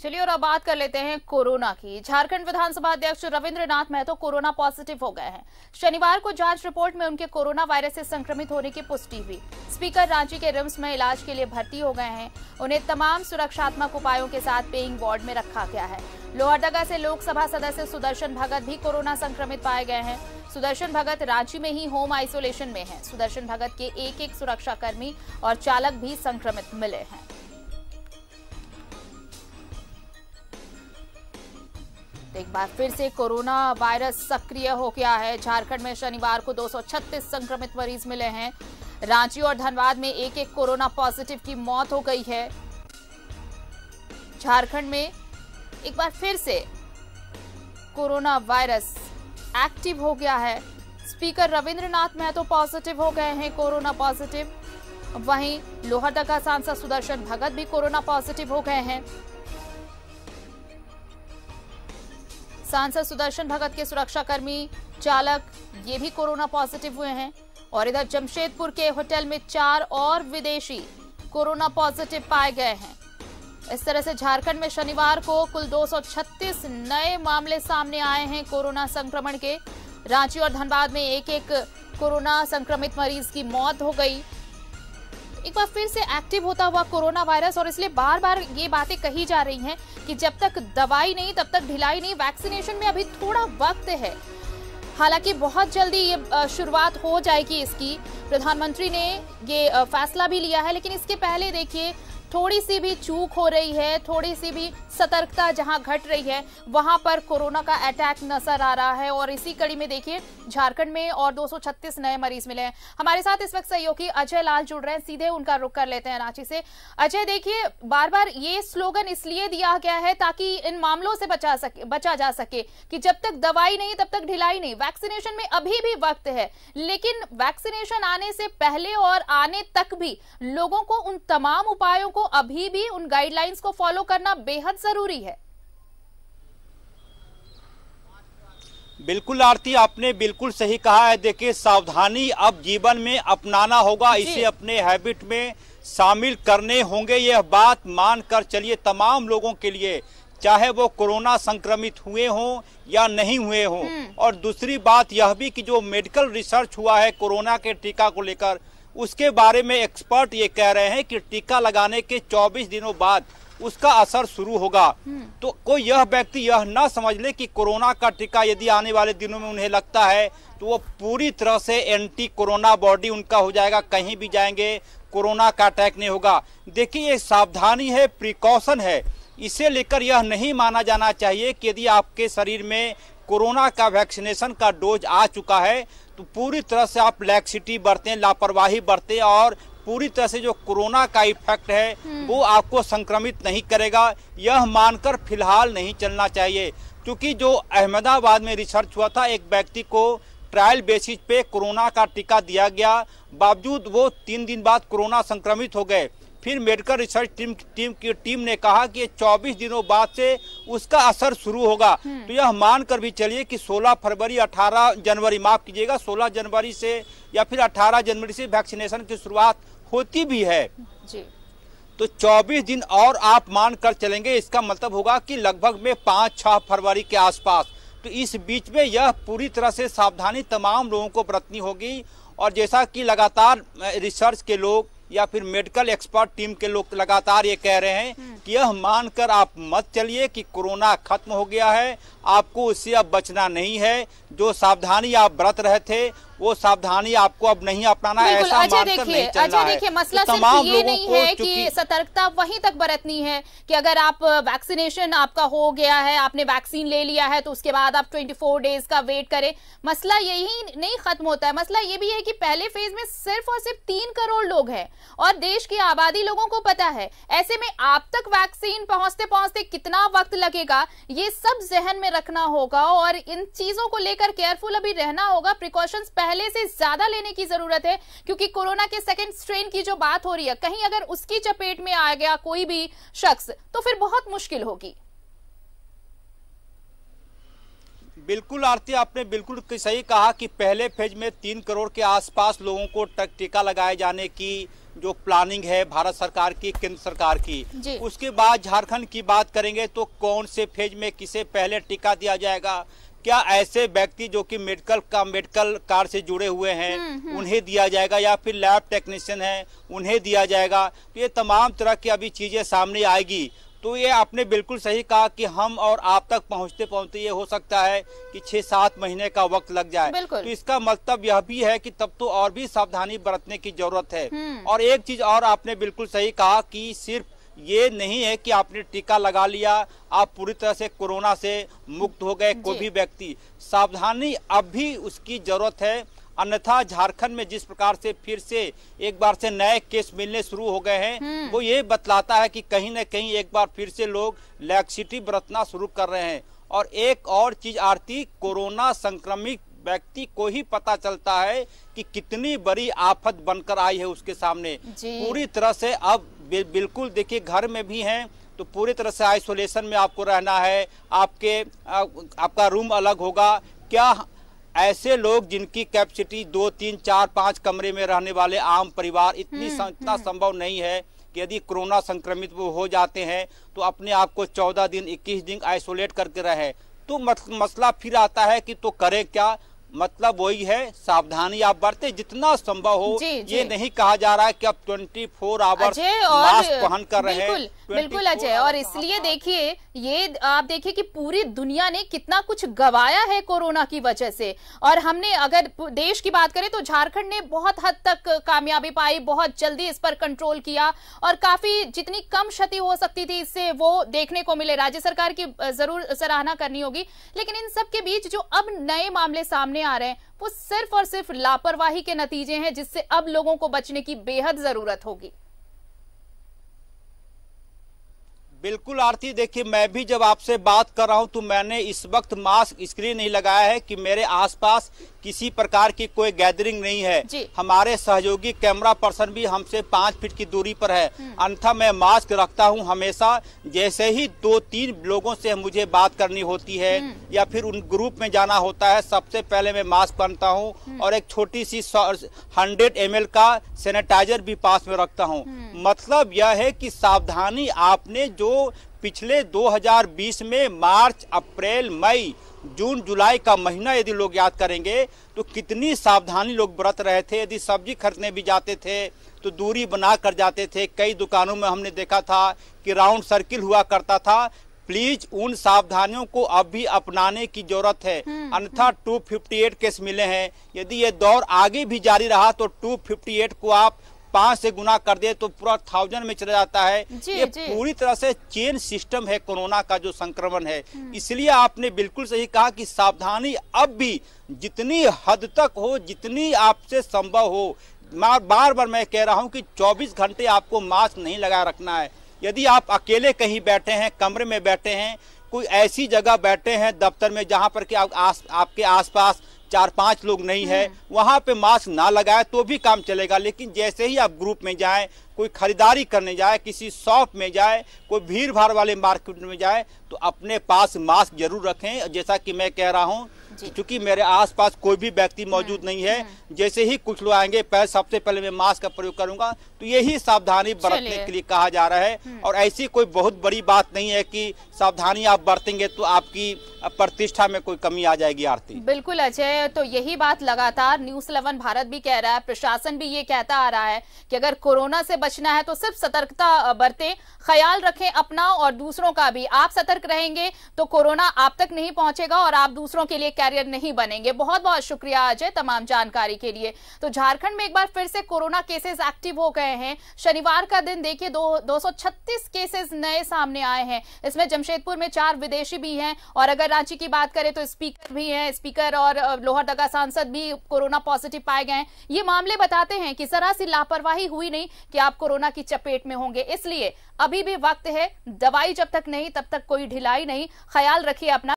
चलिए और अब बात कर लेते हैं कोरोना की झारखंड विधानसभा अध्यक्ष रविन्द्रनाथ महतो कोरोना पॉजिटिव हो गए हैं शनिवार को जांच रिपोर्ट में उनके कोरोना वायरस से संक्रमित होने की पुष्टि हुई स्पीकर रांची के रिम्स में इलाज के लिए भर्ती हो गए हैं उन्हें तमाम सुरक्षात्मक उपायों के साथ पेइंग वार्ड में रखा गया है लोहरदगा से लोकसभा सदस्य सुदर्शन भगत भी कोरोना संक्रमित पाए गए हैं सुदर्शन भगत रांची में ही होम आइसोलेशन में है सुदर्शन भगत के एक एक सुरक्षाकर्मी और चालक भी संक्रमित मिले हैं एक बार फिर से कोरोना वायरस सक्रिय हो गया है झारखंड में शनिवार को 236 संक्रमित मरीज मिले हैं रांची और धनबाद में एक एक कोरोना पॉजिटिव की मौत हो गई है झारखंड में एक बार फिर से कोरोना वायरस एक्टिव हो गया है स्पीकर रविंद्रनाथ महतो पॉजिटिव हो गए हैं कोरोना पॉजिटिव वहीं लोहरदगा सांसद सुदर्शन भगत भी कोरोना पॉजिटिव हो गए हैं सांसद सुदर्शन भगत के सुरक्षाकर्मी चालक ये भी कोरोना पॉजिटिव हुए हैं और इधर जमशेदपुर के होटल में चार और विदेशी कोरोना पॉजिटिव पाए गए हैं इस तरह से झारखंड में शनिवार को कुल 236 नए मामले सामने आए हैं कोरोना संक्रमण के रांची और धनबाद में एक एक कोरोना संक्रमित मरीज की मौत हो गई एक बार फिर से एक्टिव होता हुआ कोरोना वायरस और इसलिए बार बार ये बातें कही जा रही हैं कि जब तक दवाई नहीं तब तक ढिलाई नहीं वैक्सीनेशन में अभी थोड़ा वक्त है हालांकि बहुत जल्दी ये शुरुआत हो जाएगी इसकी प्रधानमंत्री ने ये फैसला भी लिया है लेकिन इसके पहले देखिए थोड़ी सी भी चूक हो रही है थोड़ी सी भी सतर्कता जहां घट रही है वहां पर कोरोना का अटैक नजर आ रहा है और इसी कड़ी में देखिए झारखंड में और 236 नए मरीज मिले हैं हमारे साथ इस वक्त सहयोगी अजय लाल जुड़ रहे हैं सीधे उनका रुख कर लेते हैं रांची से अजय देखिए बार बार ये स्लोगन इसलिए दिया गया है ताकि इन मामलों से बचा सके बचा जा सके कि जब तक दवाई नहीं तब तक ढिलाई नहीं वैक्सीनेशन में अभी भी वक्त है लेकिन वैक्सीनेशन आने से पहले और आने तक भी लोगों को उन तमाम उपायों को अभी भी उन गाइडलाइंस को फॉलो करना बेहद जरूरी है बिल्कुल आरती आपने बिल्कुल सही कहा है देखिए सावधानी अब जीवन में अपनाना होगा इसे अपने हैबिट में शामिल करने होंगे यह बात मानकर चलिए तमाम लोगों के लिए चाहे वो कोरोना संक्रमित हुए हों या नहीं हुए हों हम्म। और दूसरी बात यह भी कि जो मेडिकल रिसर्च हुआ है कोरोना के टीका को लेकर उसके बारे में एक्सपर्ट ये कह रहे हैं कि टीका लगाने के 24 दिनों बाद उसका असर शुरू होगा हम्म। तो कोई यह व्यक्ति यह ना समझ ले कि कोरोना का टीका यदि आने वाले दिनों में उन्हें लगता है तो वो पूरी तरह से एंटी कोरोना बॉडी उनका हो जाएगा कहीं भी जाएंगे कोरोना का अटैक नहीं होगा देखिए ये सावधानी है प्रिकॉशन है इसे लेकर यह नहीं माना जाना चाहिए कि यदि आपके शरीर में कोरोना का वैक्सीनेशन का डोज आ चुका है तो पूरी तरह से आप लैक्सिटी बरते लापरवाही बरतें और पूरी तरह से जो कोरोना का इफेक्ट है हम्म। वो आपको संक्रमित नहीं करेगा यह मानकर फिलहाल नहीं चलना चाहिए क्योंकि जो अहमदाबाद में रिसर्च हुआ था एक व्यक्ति को ट्रायल बेसिस पे कोरोना का टीका दिया गया बावजूद वो तीन दिन बाद कोरोना संक्रमित हो गए फिर मेडिकल रिसर्च टीम टीम की टीम ने कहा कि 24 दिनों बाद से उसका असर शुरू होगा हम्म। तो यह मानकर भी चलिए कि 16 फरवरी 18 जनवरी माफ कीजिएगा 16 जनवरी से या फिर 18 जनवरी से वैक्सीनेशन की शुरुआत होती भी है जी तो 24 दिन और आप मान कर चलेंगे इसका मतलब होगा कि लगभग में पाँच छह फरवरी के आसपास तो इस बीच में यह पूरी तरह से सावधानी तमाम लोगों को बरतनी होगी और जैसा कि लगातार रिसर्च के लोग या फिर मेडिकल एक्सपर्ट टीम के लोग लगातार ये कह रहे हैं हम्म। कि यह मानकर आप मत चलिए कि कोरोना खत्म हो गया है आपको उससे अब बचना नहीं है जो सावधानी आप बरत रहे थे वो सावधानी आपको अब नहीं अपनाना ऐसा अच्छा देखिए अच्छा देखिए मसला तो सिर्फ ये नहीं है कि सतर्कता वहीं तक बरतनी है कि अगर आप वैक्सीनेशन आपका हो गया है आपने वैक्सीन ले लिया है तो उसके बाद आप 24 डेज का वेट करें मसला यही नहीं खत्म होता है मसला ये भी है कि पहले फेज में सिर्फ और सिर्फ तीन करोड़ लोग हैं और देश की आबादी लोगों को पता है ऐसे में आप तक वैक्सीन पहुंचते पहुंचते कितना वक्त लगेगा ये सब जहन में रखना होगा और इन चीजों को लेकर केयरफुल अभी रहना होगा प्रिकॉशन पहले से ज्यादा लेने की जरूरत है क्योंकि कोरोना के सेकेंड स्ट्रेन की जो बात हो रही है कहीं अगर उसकी चपेट में आ गया कोई भी शख्स तो फिर बहुत मुश्किल होगी बिल्कुल आरती आपने बिल्कुल सही कहा कि पहले फेज में तीन करोड़ के आसपास लोगों को टीका लगाए जाने की जो प्लानिंग है भारत सरकार की केंद्र सरकार की उसके बाद झारखंड की बात करेंगे तो कौन से फेज में किसे पहले टीका दिया जाएगा क्या ऐसे व्यक्ति जो कि मेडिकल का मेडिकल कार से जुड़े हुए हैं हम्म, हम्म। उन्हें दिया जाएगा या फिर लैब टेक्नीशियन है उन्हें दिया जाएगा तो ये तमाम तरह की अभी चीज़ें सामने आएगी तो ये आपने बिल्कुल सही कहा कि हम और आप तक पहुंचते पहुंचते ये हो सकता है कि छह सात महीने का वक्त लग जाए तो इसका मतलब यह भी है कि तब तो और भी सावधानी बरतने की जरूरत है हम्म। और एक चीज और आपने बिल्कुल सही कहा कि सिर्फ ये नहीं है कि आपने टीका लगा लिया आप पूरी तरह से कोरोना से मुक्त हो गए कोई भी व्यक्ति सावधानी अब भी उसकी जरूरत है अन्यथा झारखंड में जिस प्रकार से फिर से एक बार से नए केस मिलने शुरू हो गए हैं हम्म। वो ये बतलाता है कि कहीं ना कहीं एक बार फिर से लोग लैक्सिटी बरतना शुरू कर रहे हैं और एक और चीज आरती कोरोना संक्रमित व्यक्ति को ही पता चलता है कि कितनी बड़ी आफत बनकर आई है उसके सामने पूरी तरह से अब बिल्कुल देखिए घर में भी हैं तो पूरी तरह से आइसोलेशन में आपको रहना है आपके आ, आपका रूम अलग होगा क्या ऐसे लोग जिनकी कैपेसिटी दो तीन चार पाँच कमरे में रहने वाले आम परिवार इतनी हम्म, इतना हम्म। संभव नहीं है कि यदि कोरोना संक्रमित वो हो जाते हैं तो अपने आप को चौदह दिन इक्कीस दिन आइसोलेट करके रहें तो मसला फिर आता है कि तो करें क्या मतलब वही है सावधानी आप बरते जितना संभव हो जी, जी. ये नहीं कहा जा रहा है कि आप 24 फोर आवर मास्क पहन कर रहे हैं बिल्कुल अजय और इसलिए देखिए ये आप देखिए कि पूरी दुनिया ने कितना कुछ गवाया है कोरोना की वजह से और हमने अगर देश की बात करें तो झारखंड ने बहुत हद तक कामयाबी पाई बहुत जल्दी इस पर कंट्रोल किया और काफी जितनी कम क्षति हो सकती थी इससे वो देखने को मिले राज्य सरकार की जरूर सराहना करनी होगी लेकिन इन सब के बीच जो अब नए मामले सामने सामने आ रहे हैं वो सिर्फ और सिर्फ लापरवाही के नतीजे हैं जिससे अब लोगों को बचने की बेहद जरूरत होगी बिल्कुल आरती देखिए मैं भी जब आपसे बात कर रहा हूं तो मैंने इस वक्त मास्क स्क्रीन नहीं लगाया है कि मेरे आसपास किसी प्रकार की कोई गैदरिंग नहीं है हमारे सहयोगी कैमरा पर्सन भी हमसे पाँच फीट की दूरी पर है हम्म। अन्यथा मैं मास्क रखता हूं हमेशा जैसे ही दो तीन लोगों से मुझे बात करनी होती है हम्म। या फिर उन ग्रुप में जाना होता है सबसे पहले मैं मास्क पहनता हूँ हम्म। और एक छोटी सी हंड्रेड एम का सैनिटाइजर भी पास में रखता हूँ मतलब यह है कि सावधानी आपने जो पिछले 2020 में मार्च अप्रैल मई जून जुलाई का महीना यदि लोग याद करेंगे तो कितनी सावधानी लोग बरत रहे थे यदि सब्जी खरीदने भी जाते थे तो दूरी बना कर जाते थे कई दुकानों में हमने देखा था कि राउंड सर्किल हुआ करता था प्लीज उन सावधानियों को अब भी अपनाने की जरूरत है हम्म, हम्म। अन्यथा 258 केस मिले हैं यदि ये दौर आगे भी जारी रहा तो 258 को आप पांच से गुना कर दे तो पूरा थाउजेंड में चला जाता है जी, ये जी। पूरी तरह से चेन सिस्टम है कोरोना का जो संक्रमण है हम्म। इसलिए आपने बिल्कुल सही कहा कि सावधानी अब भी जितनी हद तक हो जितनी आपसे संभव हो मैं बार बार मैं कह रहा हूँ कि 24 घंटे आपको मास्क नहीं लगा रखना है यदि आप अकेले कहीं बैठे हैं कमरे में बैठे हैं कोई ऐसी जगह बैठे हैं दफ्तर में जहाँ पर कि आप आस, आपके आसपास चार पांच लोग नहीं है हम्म। वहाँ पे मास्क ना लगाए तो भी काम चलेगा लेकिन जैसे ही आप ग्रुप में जाए कोई खरीदारी करने जाए किसी शॉप में जाए कोई भीड़ भाड़ वाले मार्केट में जाए तो अपने पास मास्क जरूर रखें जैसा कि मैं कह रहा हूँ क्योंकि मेरे आसपास कोई भी व्यक्ति हम्म। मौजूद नहीं है हम्म। जैसे ही कुछ लोग आएंगे पहले सबसे पहले मैं मास्क का प्रयोग करूंगा तो यही सावधानी बरतने के लिए कहा जा रहा है और ऐसी कोई बहुत बड़ी बात नहीं है कि सावधानी आप बरतेंगे तो आपकी प्रतिष्ठा में कोई कमी आ जाएगी आरती बिल्कुल अजय तो यही बात लगातार न्यूज इलेवन भारत भी कह रहा है प्रशासन भी ये कहता आ रहा है कि अगर कोरोना से बचना है तो सिर्फ सतर्कता बरतें ख्याल रखें अपना और दूसरों का भी आप सतर्क रहेंगे तो कोरोना आप तक नहीं पहुंचेगा और आप दूसरों के लिए कैरियर नहीं बनेंगे बहुत बहुत शुक्रिया अजय तमाम जानकारी के लिए तो झारखंड में एक बार फिर से कोरोना केसेस एक्टिव हो गए हैं शनिवार का दिन देखिए दो, दो केसेस नए सामने आए हैं इसमें जमशेदपुर में चार विदेशी भी हैं और अगर रांची की बात करें तो स्पीकर भी हैं स्पीकर और लोहरदगा सांसद भी कोरोना पॉजिटिव पाए गए हैं ये मामले बताते हैं कि जरा सी लापरवाही हुई नहीं कि आप कोरोना की चपेट में होंगे इसलिए अभी भी वक्त है दवाई जब तक नहीं तब तक कोई ढिलाई नहीं ख्याल रखिए अपना